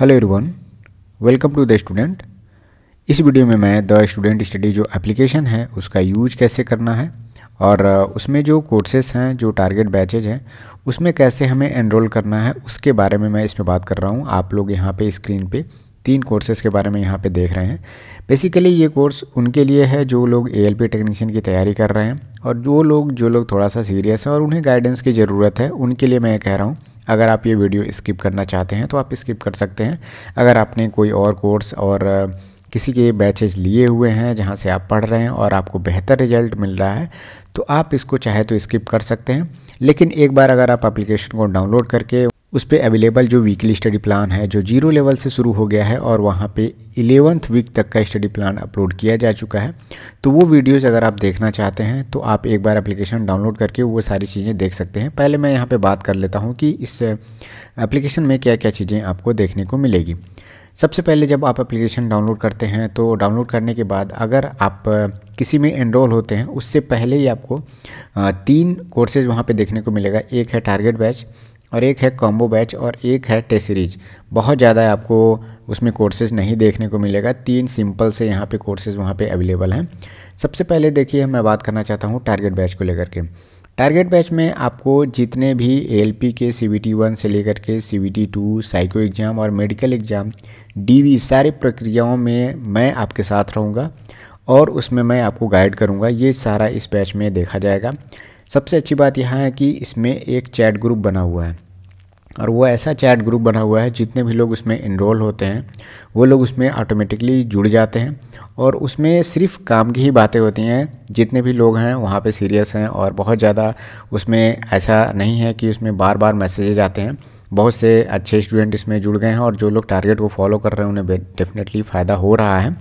hello everyone welcome to the student इस video में मैं द स्टूडेंट स्टडी जो एप्लीकेशन है उसका यूज कैसे करना है और उसमें जो कोर्सेज हैं जो टारगेट बैचेज हैं उसमें कैसे हमें एनरोल करना है उसके बारे में मैं इसमें बात कर रहा हूँ आप लोग यहाँ पे स्क्रीन पे तीन कोर्सेज़ के बारे में यहाँ पर देख रहे हैं बेसिकली ये कोर्स उनके लिए है जो लोग ए टेक्नीशियन की तैयारी कर रहे हैं और जो लोग जो लोग थोड़ा सा सीरियस हैं और उन्हें गाइडेंस की ज़रूरत है उनके लिए मैं कह रहा हूँ अगर आप ये वीडियो स्किप करना चाहते हैं तो आप स्किप कर सकते हैं अगर आपने कोई और कोर्स और किसी के बैचेज लिए हुए हैं जहाँ से आप पढ़ रहे हैं और आपको बेहतर रिजल्ट मिल रहा है तो आप इसको चाहे तो स्किप कर सकते हैं लेकिन एक बार अगर आप एप्लीकेशन को डाउनलोड करके उस पर अवेलेबल जो वीकली स्टडी प्लान है जो जीरो लेवल से शुरू हो गया है और वहाँ पे इलेवंथ वीक तक का स्टडी प्लान अपलोड किया जा चुका है तो वो वीडियोज़ अगर आप देखना चाहते हैं तो आप एक बार एप्लीकेशन डाउनलोड करके वो सारी चीज़ें देख सकते हैं पहले मैं यहाँ पर बात कर लेता हूँ कि इस एप्लीकेशन में क्या क्या चीज़ें आपको देखने को मिलेगी सबसे पहले जब आप एप्लीकेशन डाउनलोड करते हैं तो डाउनलोड करने के बाद अगर आप किसी में एनरोल होते हैं उससे पहले ही आपको तीन कोर्सेज वहाँ पे देखने को मिलेगा एक है टारगेट बैच और एक है कॉम्बो बैच और एक है टेस्ट सीरीज बहुत ज़्यादा आपको उसमें कोर्सेज नहीं देखने को मिलेगा तीन सिंपल से यहाँ पे कोर्सेज वहाँ पे अवेलेबल हैं सबसे पहले देखिए मैं बात करना चाहता हूँ टारगेट बैच को लेकर के टारगेट बैच में आपको जितने भी एल के सी बी टी वन से लेकर के C B T two psycho exam और मेडिकल एग्ज़ाम डी सारी प्रक्रियाओं में मैं आपके साथ रहूँगा और उसमें मैं आपको गाइड करूँगा ये सारा इस बैच में देखा जाएगा सबसे अच्छी बात यहाँ है कि इसमें एक चैट ग्रुप बना हुआ है और वो ऐसा चैट ग्रुप बना हुआ है जितने भी लोग उसमें इनरोल होते हैं वो लोग उसमें ऑटोमेटिकली जुड़ जाते हैं और उसमें सिर्फ काम की ही बातें होती हैं जितने भी लोग हैं वहाँ पे सीरियस हैं और बहुत ज़्यादा उसमें ऐसा नहीं है कि उसमें बार बार मैसेजेज आते हैं बहुत से अच्छे स्टूडेंट इसमें जुड़ गए हैं और जो लोग टारगेट को फॉलो कर रहे हैं उन्हें डेफिनेटली फ़ायदा हो रहा है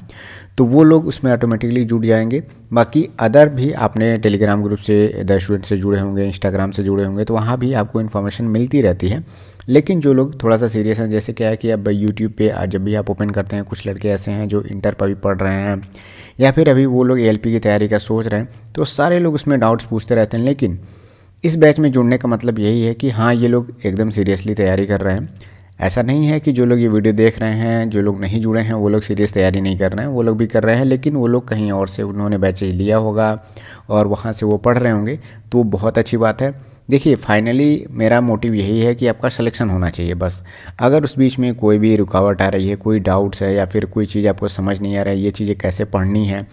तो वो लोग उसमें ऑटोमेटिकली जुड़ जाएंगे बाकी अदर भी आपने टेलीग्राम ग्रुप से द स्टूडेंट से जुड़े होंगे इंस्टाग्राम से जुड़े होंगे तो वहाँ भी आपको इन्फॉर्मेशन मिलती रहती है लेकिन जो लोग थोड़ा सा सीरियस हैं जैसे क्या है कि अब यूट्यूब पे जब भी आप ओपन करते हैं कुछ लड़के ऐसे हैं जो इंटर पर भी पढ़ रहे हैं या फिर अभी वो लोग ए की तैयारी का सोच रहे हैं तो सारे लोग उसमें डाउट्स पूछते रहते हैं लेकिन इस बैच में जुड़ने का मतलब यही है कि हाँ ये लोग एकदम सीरियसली तैयारी कर रहे हैं ऐसा नहीं है कि जो लोग ये वीडियो देख रहे हैं जो लोग नहीं जुड़े हैं वो लोग सीरियस तैयारी नहीं कर रहे हैं वो लोग भी कर रहे हैं लेकिन वो लोग कहीं और से उन्होंने बैचेज लिया होगा और वहाँ से वो पढ़ रहे होंगे तो बहुत अच्छी बात है देखिए फाइनली मेरा मोटिव यही है कि आपका सिलेक्शन होना चाहिए बस अगर उस बीच में कोई भी रुकावट आ रही है कोई डाउट्स है या फिर कोई चीज़ आपको समझ नहीं आ रहा है ये चीज़ें कैसे पढ़नी है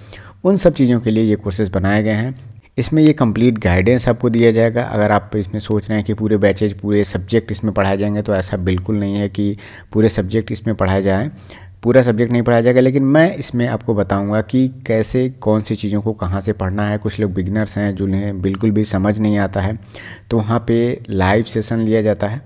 उन सब चीज़ों के लिए ये कोर्सेज बनाए गए हैं इसमें ये कंप्लीट गाइडेंस आपको दिया जाएगा अगर आप इसमें सोच रहे हैं कि पूरे बैचेज पूरे सब्जेक्ट इसमें पढ़ाए जाएंगे तो ऐसा बिल्कुल नहीं है कि पूरे सब्जेक्ट इसमें पढ़ाए जाएँ पूरा सब्जेक्ट नहीं पढ़ाया जाएगा लेकिन मैं इसमें आपको बताऊंगा कि कैसे कौन सी चीज़ों को कहाँ से पढ़ना है कुछ लोग बिगनर्स हैं जिन्हें बिल्कुल भी समझ नहीं आता है तो वहाँ पे लाइव सेशन लिया जाता है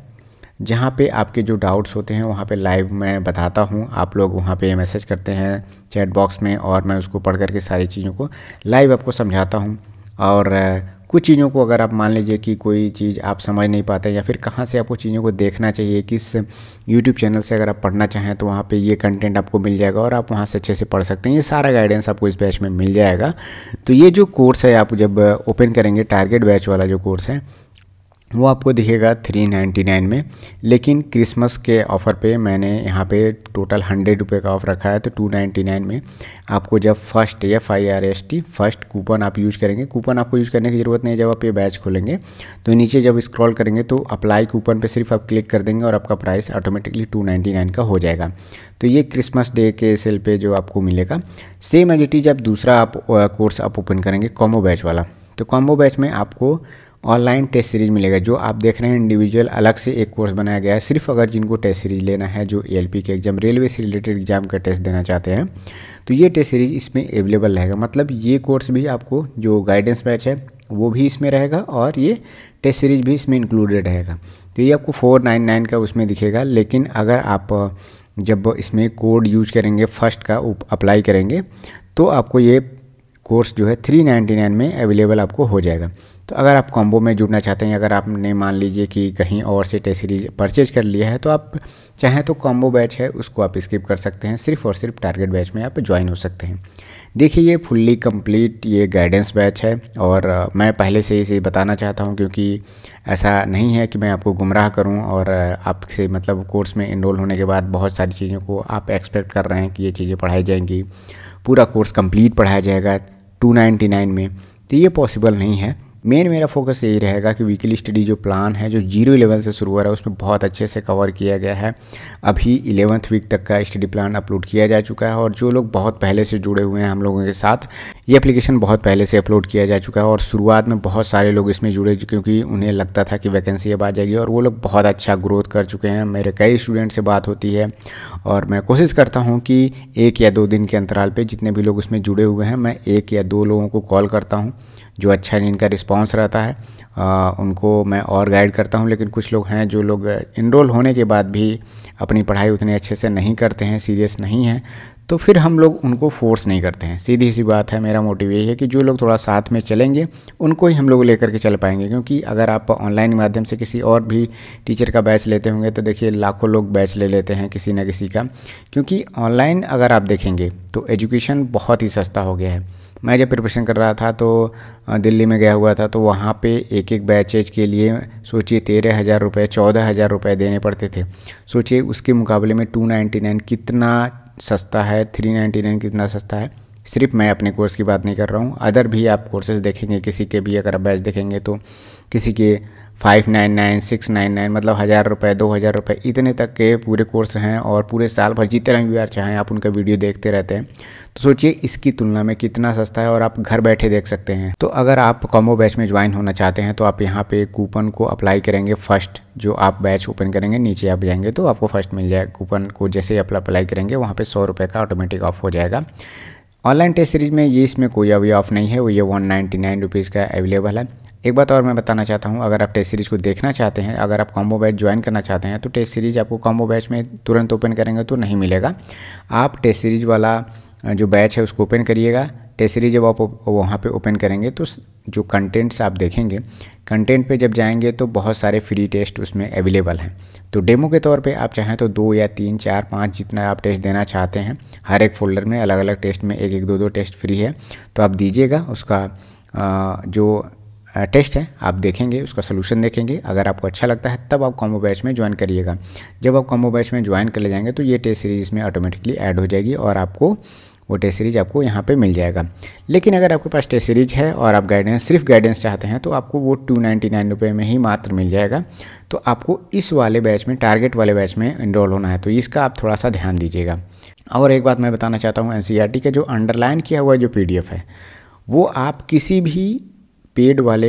जहाँ पे आपके जो डाउट्स होते हैं वहाँ पे लाइव मैं बताता हूँ आप लोग वहाँ पे मैसेज करते हैं चैट बॉक्स में और मैं उसको पढ़ करके सारी चीज़ों को लाइव आपको समझाता हूँ और कुछ चीज़ों को अगर आप मान लीजिए कि कोई चीज़ आप समझ नहीं पाते या फिर कहाँ से आपको चीज़ों को देखना चाहिए किस यूट्यूब चैनल से अगर आप पढ़ना चाहें तो वहाँ पे ये कंटेंट आपको मिल जाएगा और आप वहाँ से अच्छे से पढ़ सकते हैं ये सारा गाइडेंस आपको इस बैच में मिल जाएगा तो ये जो कोर्स है आप जब ओपन करेंगे टारगेट बैच वाला जो कोर्स है वो आपको दिखेगा थ्री नाइन्टी नाइन में लेकिन क्रिसमस के ऑफ़र पे मैंने यहाँ पे टोटल हंड्रेड रुपये का ऑफ़ रखा है तो टू नाइन्टी नाइन में आपको जब first F I R S T first coupon आप यूज़ करेंगे कूपन आपको यूज़ करने की ज़रूरत नहीं है जब आप ये बैच खोलेंगे तो नीचे जब स्क्रॉल करेंगे तो अप्लाई कूपन पर सिर्फ आप क्लिक कर देंगे और आपका price automatically two ninety nine का हो जाएगा तो ये क्रिसमस डे के सेल पे जो आपको मिलेगा सेम एजिटी जब आप दूसरा आप कोर्स आप ओपन करेंगे कॉम्बो बैच वाला तो कॉम्बो बैच में आपको ऑनलाइन टेस्ट सीरीज़ मिलेगा जो आप देख रहे हैं इंडिविजुअल अलग से एक कोर्स बनाया गया है सिर्फ अगर जिनको टेस्ट सीरीज़ लेना है जो ए के एग्जाम रेलवे से रिलेटेड एग्जाम का टेस्ट देना चाहते हैं तो ये टेस्ट सीरीज़ इसमें अवेलेबल रहेगा मतलब ये कोर्स भी आपको जो गाइडेंस बैच है वो भी इसमें रहेगा और ये टेस्ट सीरीज भी इसमें इंक्लूडेड रहेगा तो ये आपको फोर नाइन नाइन का उसमें दिखेगा लेकिन अगर आप जब इसमें कोड यूज करेंगे फर्स्ट का अप्लाई करेंगे तो आपको ये कोर्स जो है थ्री नाइन्टी नाइन में अवेलेबल आपको हो जाएगा तो अगर आप कॉम्बो में जुड़ना चाहते हैं अगर आपने मान लीजिए कि कहीं और से टेस्ट सीरीज परचेज कर लिया है तो आप चाहें तो कॉम्बो बैच है उसको आप स्किप कर सकते हैं सिर्फ और सिर्फ टारगेट बैच में आप ज्वाइन हो सकते हैं देखिए ये फुल्ली कंप्लीट ये गाइडेंस बैच है और मैं पहले से इसे बताना चाहता हूँ क्योंकि ऐसा नहीं है कि मैं आपको गुमराह करूँ और आपसे मतलब कोर्स में इनरोल होने के बाद बहुत सारी चीज़ों को आप एक्सपेक्ट कर रहे हैं कि ये चीज़ें पढ़ाई जाएंगी पूरा कोर्स कम्प्लीट पढ़ाया जाएगा टू में तो ये पॉसिबल नहीं है मेन मेरा फोकस यही रहेगा कि वीकली स्टडी जो प्लान है जो जीरो इलेवन से शुरू हो रहा है उसमें बहुत अच्छे से कवर किया गया है अभी इलेवंथ वीक तक का स्टडी प्लान अपलोड किया जा चुका है और जो लोग बहुत पहले से जुड़े हुए हैं हम लोगों के साथ ये एप्लीकेशन बहुत पहले से अपलोड किया जा चुका है और शुरुआत में बहुत सारे लोग इसमें जुड़े क्योंकि उन्हें लगता था कि वैकेंसी अब आ जाएगी और वो लोग बहुत अच्छा ग्रोथ कर चुके हैं मेरे कई स्टूडेंट से बात होती है और मैं कोशिश करता हूँ कि एक या दो दिन के अंतराल पर जितने भी लोग इसमें जुड़े हुए हैं मैं एक या दो लोगों को कॉल करता हूँ जो अच्छा इनका रिस्पॉन्स रहता है आ, उनको मैं और गाइड करता हूँ लेकिन कुछ लोग हैं जो लोग इनरोल होने के बाद भी अपनी पढ़ाई उतने अच्छे से नहीं करते हैं सीरियस नहीं हैं तो फिर हम लोग उनको फोर्स नहीं करते हैं सीधी सी बात है मेरा मोटिव यही है कि जो लोग थोड़ा साथ में चलेंगे उनको ही हम लोग लेकर के चल पाएंगे क्योंकि अगर आप ऑनलाइन माध्यम से किसी और भी टीचर का बैच लेते होंगे तो देखिए लाखों लोग बैच ले लेते हैं किसी न किसी का क्योंकि ऑनलाइन अगर आप देखेंगे तो एजुकेशन बहुत ही सस्ता हो गया है मैं जब प्रिपरेशन कर रहा था तो दिल्ली में गया हुआ था तो वहाँ पे एक एक बैचेज के लिए सोचिए तेरह हज़ार रुपये चौदह हज़ार रुपये देने पड़ते थे सोचिए उसके मुकाबले में टू नाइन्टी नाइन कितना सस्ता है थ्री नाइन्टी नाइन कितना सस्ता है सिर्फ मैं अपने कोर्स की बात नहीं कर रहा हूँ अदर भी आप कोर्सेज देखेंगे किसी के भी अगर आप बैच देखेंगे तो किसी के five nine nine six nine nine मतलब हज़ार रुपये दो हज़ार रुपये इतने तक के पूरे कोर्स हैं और पूरे साल भर जितने रंग व्यूअर चाहें आप उनका वीडियो देखते रहते हैं तो सोचिए इसकी तुलना में कितना सस्ता है और आप घर बैठे देख सकते हैं तो अगर आप कॉम्बो बैच में ज्वाइन होना चाहते हैं तो आप यहाँ पे कूपन को अप्लाई करेंगे फर्स्ट जो आप बैच ओपन करेंगे नीचे आप जाएंगे तो आपको फर्स्ट मिल जाएगा कूपन को जैसे ही अप्लाई करेंगे वहाँ पर सौ रुपये का ऑटोमेटिक ऑफ हो जाएगा ऑनलाइन टेस्ट सीरीज में ये इसमें कोई अभी ऑफ नहीं है वो ये वन नाइन्टी नाइन रुपीज़ का अवेलेबल है एक बात और मैं बताना चाहता हूँ अगर आप टेस्ट सीरीज़ को देखना चाहते हैं अगर आप कॉम्बो बैच ज्वाइन करना चाहते हैं तो टेस्ट सीरीज़ आपको कॉम्बो बैच में तुरंत ओपन करेंगे तो नहीं मिलेगा आप टेस्ट सीरीज़ वाला जो बैच है उसको ओपन करिएगा टेस्ट सीरीज जब आप वहाँ पर ओपन करेंगे तो जो कंटेंट्स आप देखेंगे कंटेंट पे जब जाएंगे तो बहुत सारे फ्री टेस्ट उसमें अवेलेबल हैं तो डेमो के तौर पे आप चाहें तो दो या तीन चार पाँच जितना आप टेस्ट देना चाहते हैं हर एक फोल्डर में अलग अलग टेस्ट में एक एक दो दो टेस्ट फ्री है तो आप दीजिएगा उसका जो टेस्ट है आप देखेंगे उसका सलूशन देखेंगे अगर आपको अच्छा लगता है तब आप कॉम्बो बैच में ज्वाइन करिएगा जब आप कॉम्बो बैच में ज्वाइन कर ले जाएंगे तो ये टेस्ट सीरीज़ इसमें ऑटोमेटिकली ऐड हो जाएगी और आपको वो टेस्ट सीरीज आपको यहाँ पे मिल जाएगा लेकिन अगर आपके पास टेस्ट सीरीज है और आप गाइडेंस सिर्फ गाइडेंस चाहते हैं तो आपको वो टू नाइन्टी नाइन रुपये में ही मात्र मिल जाएगा तो आपको इस वाले बैच में टारगेट वाले बैच में इनरोल होना है तो इसका आप थोड़ा सा ध्यान दीजिएगा और एक बात मैं बताना चाहता हूँ एन e का जो अंडरलाइन किया हुआ जो पी है वो आप किसी भी पेड वाले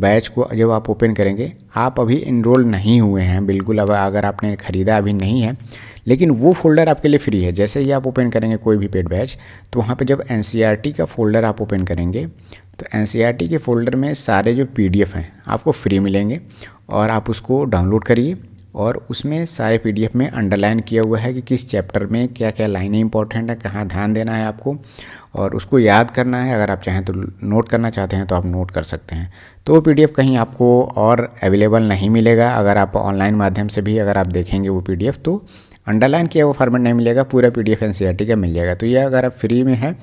बैच को जब आप ओपन करेंगे आप अभी इनरोल नहीं हुए हैं बिल्कुल अब अगर आपने ख़रीदा अभी नहीं है लेकिन वो फोल्डर आपके लिए फ्री है जैसे ही आप ओपन करेंगे कोई भी पेड बैच तो वहाँ पे जब एन e का फोल्डर आप ओपन करेंगे तो एन e के फोल्डर में सारे जो पी हैं आपको फ्री मिलेंगे और आप उसको डाउनलोड करिए और उसमें सारे पीडीएफ में अंडरलाइन किया हुआ है कि किस चैप्टर में क्या क्या लाइनें इंपॉर्टेंट है कहाँ ध्यान देना है आपको और उसको याद करना है अगर आप चाहें तो नोट करना चाहते हैं तो आप नोट कर सकते हैं तो वो पी कहीं आपको और अवेलेबल नहीं मिलेगा अगर आप ऑनलाइन माध्यम से भी अगर आप देखेंगे वो पी तो अंडरलाइन किया हुआ फॉर्मेट नहीं मिलेगा पूरा पी डी का मिल जाएगा तो ये अगर आप फ्री में है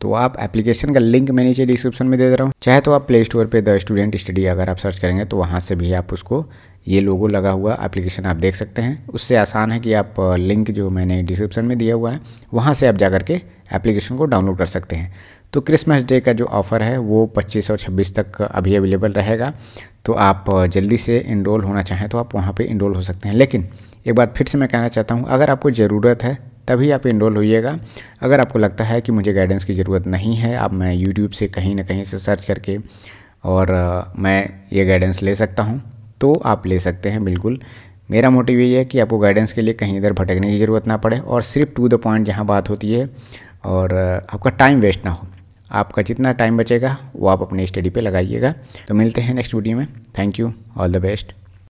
तो आप एप्लीकेशन का लिंक मैं नीचे डिस्क्रिप्शन में दे दे रहा हूँ चाहे तो आप प्ले स्टोर पर द स्टूडेंट स्टडी अगर आप सर्च करेंगे तो वहाँ से भी आप उसको ये लोगो लगा हुआ एप्लीकेशन आप देख सकते हैं उससे आसान है कि आप लिंक जो मैंने डिस्क्रिप्शन में दिया हुआ है वहाँ से आप जा के एप्लीकेशन को डाउनलोड कर सकते हैं तो क्रिसमस डे का जो ऑफ़र है वो 25 और 26 तक अभी अवेलेबल रहेगा तो आप जल्दी से इनरोल होना चाहें तो आप वहाँ पे इनरोल हो सकते हैं लेकिन एक बात फिर से मैं कहना चाहता हूँ अगर आपको ज़रूरत है तभी आप इनरोल होइएगा अगर आपको लगता है कि मुझे गाइडेंस की ज़रूरत नहीं है आप मैं यूट्यूब से कहीं ना कहीं से सर्च करके और मैं ये गाइडेंस ले सकता हूँ तो आप ले सकते हैं बिल्कुल मेरा मोटिव ये है कि आपको गाइडेंस के लिए कहीं इधर भटकने की ज़रूरत ना पड़े और सिर्फ टू द पॉइंट जहाँ बात होती है और आपका टाइम वेस्ट ना हो आपका जितना टाइम बचेगा वो आप अपने स्टडी पे लगाइएगा तो मिलते हैं नेक्स्ट वीडियो में thank you all the best